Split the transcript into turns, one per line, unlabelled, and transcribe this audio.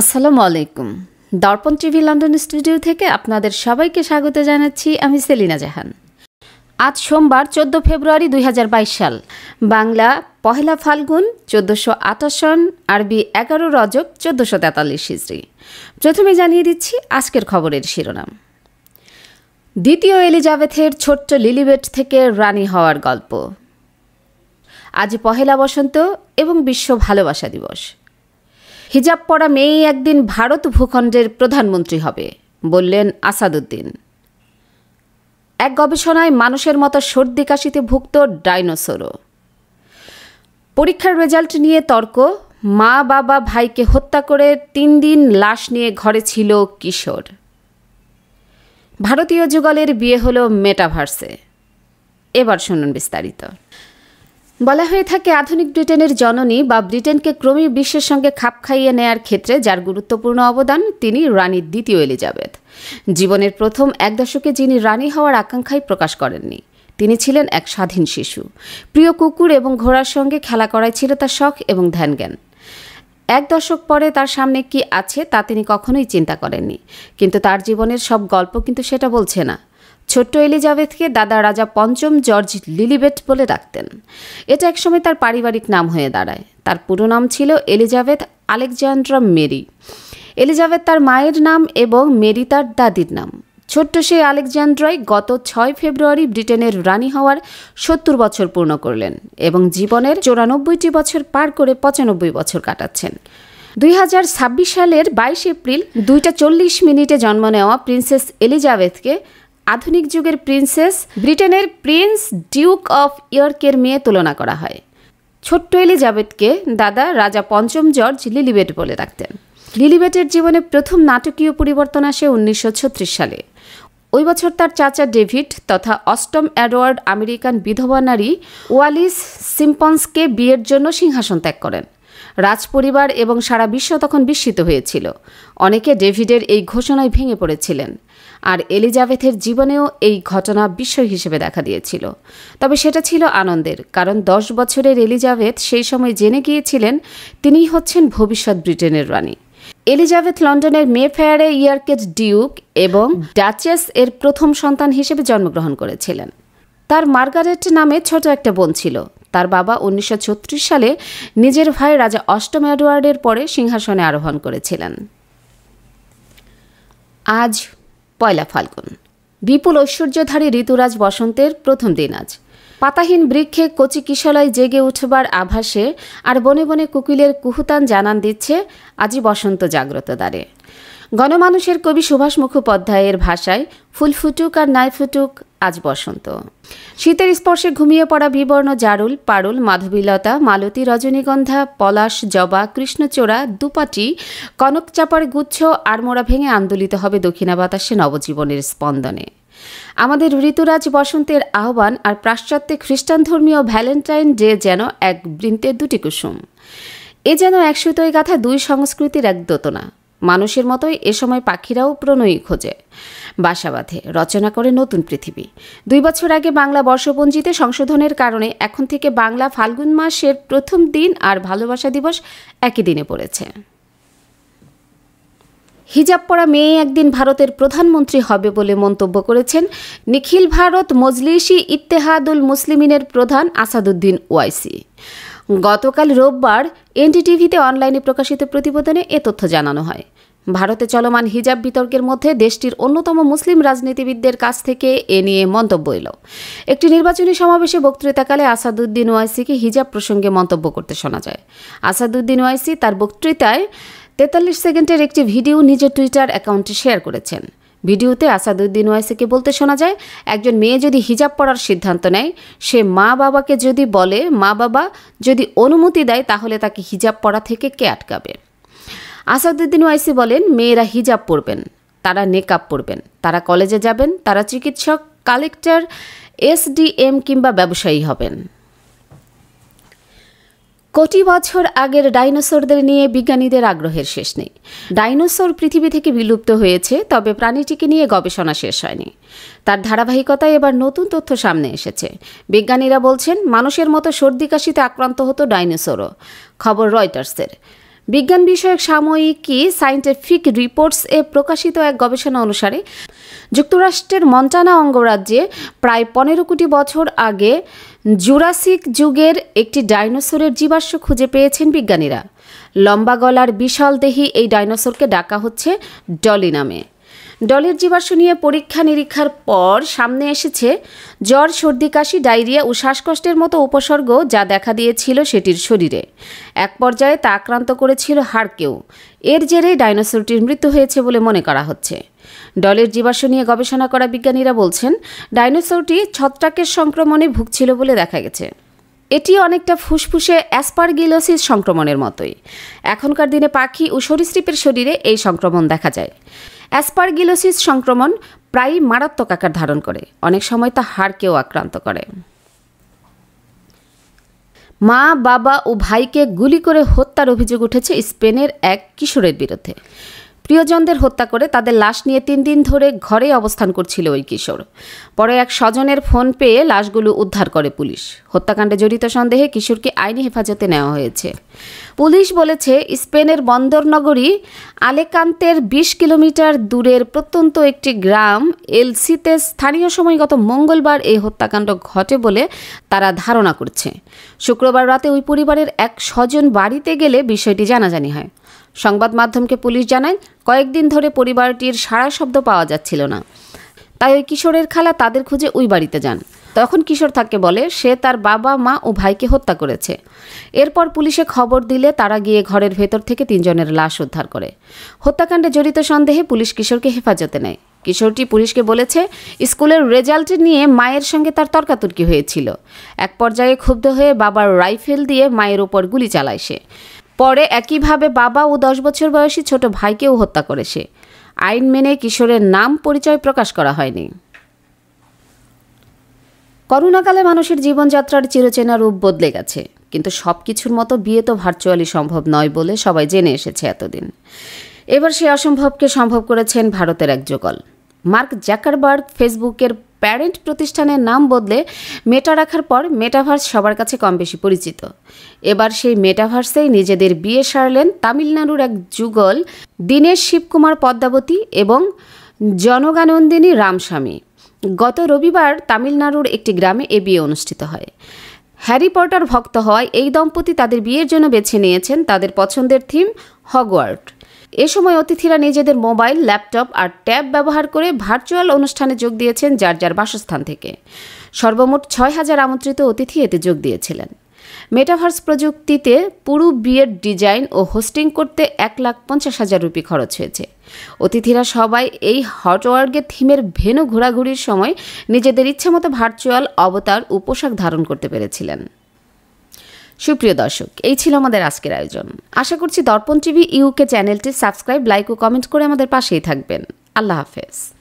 আসসালামু আলাইকুম দর্পণ টিভি লন্ডন স্টুডিও থেকে আপনাদের সবাইকে স্বাগত জানাচ্ছি আমি সেলিনা জাহান আজ সোমবার চোদ্দ ফেব্রুয়ারি দুই সাল বাংলা পহেলা ফাল্গুন চোদ্দোশো আঠাশ সন আরবি এগারো রজব চোদ্দোশো তেতাল্লিশ হিজড়ি প্রথমে জানিয়ে দিচ্ছি আজকের খবরের শিরোনাম দ্বিতীয় এলিজাবেথের ছোট্ট লিলিবেট থেকে রানী হওয়ার গল্প আজ পহেলা বসন্ত এবং বিশ্ব ভালোবাসা দিবস হিজাব পরা মেয়ে একদিন ভারত ভূখণ্ডের প্রধানমন্ত্রী হবে বললেন আসাদুদ্দিন এক গবেষণায় মানুষের মতো সর্দি কাশিতে ভুক্ত ডাইনোসরও পরীক্ষার রেজাল্ট নিয়ে তর্ক মা বাবা ভাইকে হত্যা করে তিন দিন লাশ নিয়ে ঘরে ছিল কিশোর ভারতীয় যুগলের বিয়ে হল মেটাভার্সে এবার শুনুন বিস্তারিত বলা হয়ে থাকে আধুনিক ব্রিটেনের জননী বা ব্রিটেনকে ক্রমেই বিশ্বের সঙ্গে খাপ খাইয়ে নেয়ার ক্ষেত্রে যার গুরুত্বপূর্ণ অবদান তিনি রানী দ্বিতীয় এলিজাবেথ জীবনের প্রথম এক দশকে যিনি রানী হওয়ার আকাঙ্ক্ষাই প্রকাশ করেননি তিনি ছিলেন এক স্বাধীন শিশু প্রিয় কুকুর এবং ঘোড়ার সঙ্গে খেলা করাই ছিল তার শখ এবং ধ্যানজ্ঞান এক দশক পরে তার সামনে কি আছে তা তিনি কখনোই চিন্তা করেননি কিন্তু তার জীবনের সব গল্প কিন্তু সেটা বলছে না ছোট্ট এলিজাবেথকে দাদা রাজা পঞ্চম জর্জ লিলিবেট বলে ডাকতেন এটা একসময় তার পারিবারিক নাম হয়ে দাঁড়ায় তার পুরো নাম ছিল এলিজাবেথ আলেকজান্ড্রা মেরি এলিজাবেথ তার মায়ের নাম এবং মেরি তার দাদির নাম ছোট্ট সেই আলেকজান্ড্রাই গত ছয় ফেব্রুয়ারি ব্রিটেনের রানী হওয়ার সত্তর বছর পূর্ণ করলেন এবং জীবনের চৌরানব্বইটি বছর পার করে পঁচানব্বই বছর কাটাচ্ছেন দুই হাজার ছাব্বিশ সালের বাইশ এপ্রিল দুইটা চল্লিশ মিনিটে জন্ম নেওয়া প্রিন্সেস এলিজাবেথকে আধুনিক যুগের প্রিন্সেস ব্রিটেনের প্রিন্স ডিউক অফ ইয়র্কের মেয়ে তুলনা করা হয় ছোট্ট এলিজাবেথকে দাদা রাজা পঞ্চম জর্জ লিলিবেট বলে ডাকতেন লিলিবেটের জীবনে প্রথম নাটকীয় পরিবর্তন আসে উনিশশো সালে ওই বছর তার চাচা ডেভিড তথা অষ্টম অ্যাডওয়ার্ড আমেরিকান বিধবা নারী ওয়ালিস সিম্পন্সকে বিয়ের জন্য সিংহাসন ত্যাগ করেন রাজপরিবার এবং সারা বিশ্ব তখন বিস্মিত হয়েছিল অনেকে ডেভিডের এই ঘোষণায় ভেঙে পড়েছিলেন আর এলিজাবেথের জীবনেও এই ঘটনা বিস্ময় হিসেবে দেখা দিয়েছিল তবে সেটা ছিল আনন্দের কারণ দশ বছরের এলিজাবেথ সেই সময় জেনে গিয়েছিলেন তিনিই হচ্ছেন ভবিষ্যৎ ব্রিটেনের রানী এলিজাবেথ লন্ডনের মে ফেয়ারে ইয়ার্কেট ডিউক এবং ডাচেস এর প্রথম সন্তান হিসেবে জন্মগ্রহণ করেছিলেন তার মার্গারেট নামে ছোট একটা বোন ছিল তার বাবা উনিশশো সালে নিজের ভাই রাজা অষ্টম এডওয়ার্ডের পরে সিংহাসনে আরোহণ করেছিলেন আজ পয়লা ফাল্গুন বিপুল ঐশ্বর্যধারী ঋতুরাজ বসন্তের প্রথম দিন আজ পাতাহীন বৃক্ষে কচি কিশলয় জেগে উঠবার আভাসে আর বনে বনে কুকিলের কুহুতান জানান দিচ্ছে আজই বসন্ত জাগ্রত দ্বারে গণমানুষের কবি সুভাষ মুখোপাধ্যায়ের ভাষায় ফুল ফুটুক আর নাই ফুটুক আজ বসন্ত শীতের স্পর্শে ঘুমিয়ে পড়া বিবর্ণ জারুল পারুল মাধবীলতা মালতী রজনীগন্ধা পলাশ জবা কৃষ্ণচোড়া দুপাটি কনকচাপার গুচ্ছ আড়মোড়া ভেঙে আন্দোলিত হবে দক্ষিণা বাতাসে নবজীবনের স্পন্দনে আমাদের ঋতুরাজ বসন্তের আহ্বান আর পাশ্চাত্যে খ্রিস্টান ধর্মীয় ভ্যালেন্টাইন ডে যেন এক বৃন্তের দুটি কুসুম এ যেন এক সুতোয় গাথা দুই সংস্কৃতির এক দোতনা মানুষের মতোই এ সময় পাখিরাও প্রণয়ী খোঁজে বাসা বাঁধে রচনা করে নতুন পৃথিবী দুই বছর আগে বাংলা বর্ষপঞ্জিতে সংশোধনের কারণে এখন থেকে বাংলা ফাল্গুন মাসের প্রথম দিন আর ভালোবাসা দিবস একই দিনে পড়েছে হিজাব পরা মেয়ে একদিন ভারতের প্রধানমন্ত্রী হবে বলে মন্তব্য করেছেন নিখিল ভারত মজলিসি ইত্তেহাদুল মুসলিমিনের প্রধান আসাদুদ্দিন ওয়াইসি গতকাল রোববার এনডিটিভিতে অনলাইনে প্রকাশিত প্রতিবেদনে এ তথ্য জানানো হয় ভারতে চলমান হিজাব বিতর্কের মধ্যে দেশটির অন্যতম মুসলিম রাজনীতিবিদদের কাছ থেকে এ নিয়ে মন্তব্য এল একটি নির্বাচনী সমাবেশে বক্তৃতাকালে আসাদুদ্দিন ওয়াইসিকে হিজাব প্রসঙ্গে মন্তব্য করতে শোনা যায় আসাদুদ্দিন ওয়াইসি তার বক্তৃতায় তেতাল্লিশ সেকেন্ডের একটি ভিডিও নিজের টুইটার অ্যাকাউন্টে শেয়ার করেছেন ভিডিওতে আসাদুদ্দিন ওয়াইসিকে বলতে শোনা যায় একজন মেয়ে যদি হিজাব পড়ার সিদ্ধান্ত নেয় সে মা বাবাকে যদি বলে মা বাবা যদি অনুমতি দেয় তাহলে তাকে হিজাব পড়া থেকে কে আটকাবে আসাদুদ্দিন ওয়াইসি বলেন মেয়েরা হিজাব পরবেন তারা নেকআপ পরবেন তারা কলেজে যাবেন তারা চিকিৎসক কালেক্টর এসডিএম কিংবা ব্যবসায়ী হবেন কোটি বছর আগের ডাইনোসরদের নিয়ে বিজ্ঞানীদের আগ্রহের শেষ নেই ডাইনোসর পৃথিবী থেকে বিলুপ্ত হয়েছে তবে প্রাণীটিকে নিয়ে গবেষণা শেষ হয়নি তার ধারাবাহিকতায় এবার নতুন তথ্য সামনে এসেছে বিজ্ঞানীরা বলছেন মানুষের মতো সর্দি কাশিতে আক্রান্ত হতো ডাইনোসরও খবর রয়টার্সের বিজ্ঞান বিষয়ক সাময়িকী সায়েন্টিফিক রিপোর্টস এ প্রকাশিত এক গবেষণা অনুসারে যুক্তরাষ্ট্রের মন্টানা অঙ্গরাজ্যে প্রায় পনেরো কোটি বছর আগে জুরাসিক যুগের একটি ডাইনোসরের জীবাশ্ম খুঁজে পেয়েছেন বিজ্ঞানীরা লম্বা গলার বিশাল দেহি এই ডাইনোসরকে ডাকা হচ্ছে ডলি নামে ডলের জীবাশু নিয়ে পরীক্ষা নিরীক্ষার পর সামনে এসেছে জ্বর সর্দি কাশি ডায়রিয়া ও শ্বাসকষ্টের মতো উপসর্গ যা দেখা দিয়েছিল সেটির শরীরে এক পর্যায়ে তা আক্রান্ত করেছিল হাড়কেও এর জেরে ডাইনোসরটির মৃত্যু হয়েছে বলে মনে করা হচ্ছে ডলের জীবাশু নিয়ে গবেষণা করা বিজ্ঞানীরা বলছেন ডাইনোসরটি ছত্রাকের সংক্রমণে ভুগছিল বলে দেখা গেছে এটি অনেকটা ফুসফুসে অ্যাসপারগিলোসিস সংক্রমণের মতোই এখনকার দিনে পাখি ও সরীসৃপের শরীরে এই সংক্রমণ দেখা যায় অ্যাসপারগিলোসিস সংক্রমণ প্রায়ই মারাত্মক আকার ধারণ করে অনেক সময় তা হাড়কেও আক্রান্ত করে মা বাবা ও ভাইকে গুলি করে হত্যার অভিযোগ উঠেছে স্পেনের এক কিশোরের বিরুদ্ধে প্রিয়জনদের হত্যা করে তাদের লাশ নিয়ে তিন দিন ধরে ঘরে অবস্থান করছিল ওই কিশোর পরে এক স্বজনের ফোন পেয়ে লাশগুলো উদ্ধার করে পুলিশ হত্যাকাণ্ডে জড়িত সন্দেহে কিশোরকে আইনি হেফাজতে নেওয়া হয়েছে পুলিশ বলেছে স্পেনের বন্দরনগরী আলেকান্তের ২০ কিলোমিটার দূরের প্রত্যন্ত একটি গ্রাম এলসিতে স্থানীয় সময় গত মঙ্গলবার এই হত্যাকাণ্ড ঘটে বলে তারা ধারণা করছে শুক্রবার রাতে ওই পরিবারের এক স্বজন বাড়িতে গেলে বিষয়টি জানাজানি হয় সংবাদ মাধ্যমকে পুলিশ জানায় কয়েকদিন ধরে পরিবারটির সারা শব্দ পাওয়া যাচ্ছিল না তাই ওই কিশোরের খালা তাদের খুঁজে ওই বাড়িতে যান তখন কিশোর থাকে বলে সে তার বাবা মা ও ভাইকে হত্যা করেছে এরপর পুলিশে খবর দিলে তারা গিয়ে ঘরের ভেতর থেকে তিনজনের লাশ উদ্ধার করে হত্যাকাণ্ডে জড়িত সন্দেহে পুলিশ কিশোরকে হেফাজতে নেয় কিশোরটি পুলিশকে বলেছে স্কুলের রেজাল্ট নিয়ে মায়ের সঙ্গে তার তর্কাতর্কি হয়েছিল এক পর্যায়ে ক্ষুব্ধ হয়ে বাবার রাইফেল দিয়ে মায়ের ওপর গুলি চালায় সে পরে একইভাবে বাবা ও দশ বছর বয়সী ছোট ভাইকেও হত্যা করে সে আইন মেনে কিশোরের নাম পরিচয় প্রকাশ করা হয়নি করোনাকালে মানুষের জীবনযাত্রার চিরচেনা রূপ বদলে গেছে কিন্তু সব কিছুর মতো বিয়ে তো ভার্চুয়ালি সম্ভব নয় বলে সবাই জেনে এসেছে এতদিন এবার সে অসম্ভবকে সম্ভব করেছেন ভারতের এক যুগল মার্ক জ্যাকারবার্গ ফেসবুকের প্যারেন্ট প্রতিষ্ঠানের নাম বদলে মেটা রাখার পর মেটাভার্স সবার কাছে কম বেশি পরিচিত এবার সেই মেটাভার্সেই নিজেদের বিয়ে সারলেন তামিলনাড়ুর এক যুগল দীনেশ শিবকুমার পদ্মাবতী এবং জনগানন্দিনী রামস্বামী গত রবিবার তামিলনাড়ুর একটি গ্রামে এ বিয়ে অনুষ্ঠিত হয় হ্যারি পটার ভক্ত হয় এই দম্পতি তাদের বিয়ের জন্য বেছে নিয়েছেন তাদের পছন্দের থিম হগওয়ার্ড এ সময় অতিথিরা নিজেদের মোবাইল ল্যাপটপ আর ট্যাব ব্যবহার করে ভার্চুয়াল অনুষ্ঠানে যোগ দিয়েছেন যার যার বাসস্থান থেকে সর্বমোট ছয় হাজার আমন্ত্রিত অতিথি এতে যোগ দিয়েছিলেন মেটাভার্স প্রযুক্তিতে পুরো বিয়ের ডিজাইন ও হোস্টিং করতে এক লাখ পঞ্চাশ হাজার রুপি খরচ হয়েছে অতিথিরা সবাই এই হটওয়ার্গের থিমের ভেনু ঘোরাঘুরির সময় নিজেদের ইচ্ছামতো ভার্চুয়াল অবতার ও পোশাক ধারণ করতে পেরেছিলেন সুপ্রিয় দর্শক এই ছিল আমাদের আজকের আয়োজন আশা করছি দর্পণ টিভি ইউকে চ্যানেলটি সাবস্ক্রাইব লাইক ও কমেন্ট করে আমাদের পাশেই থাকবেন আল্লাহ হাফেজ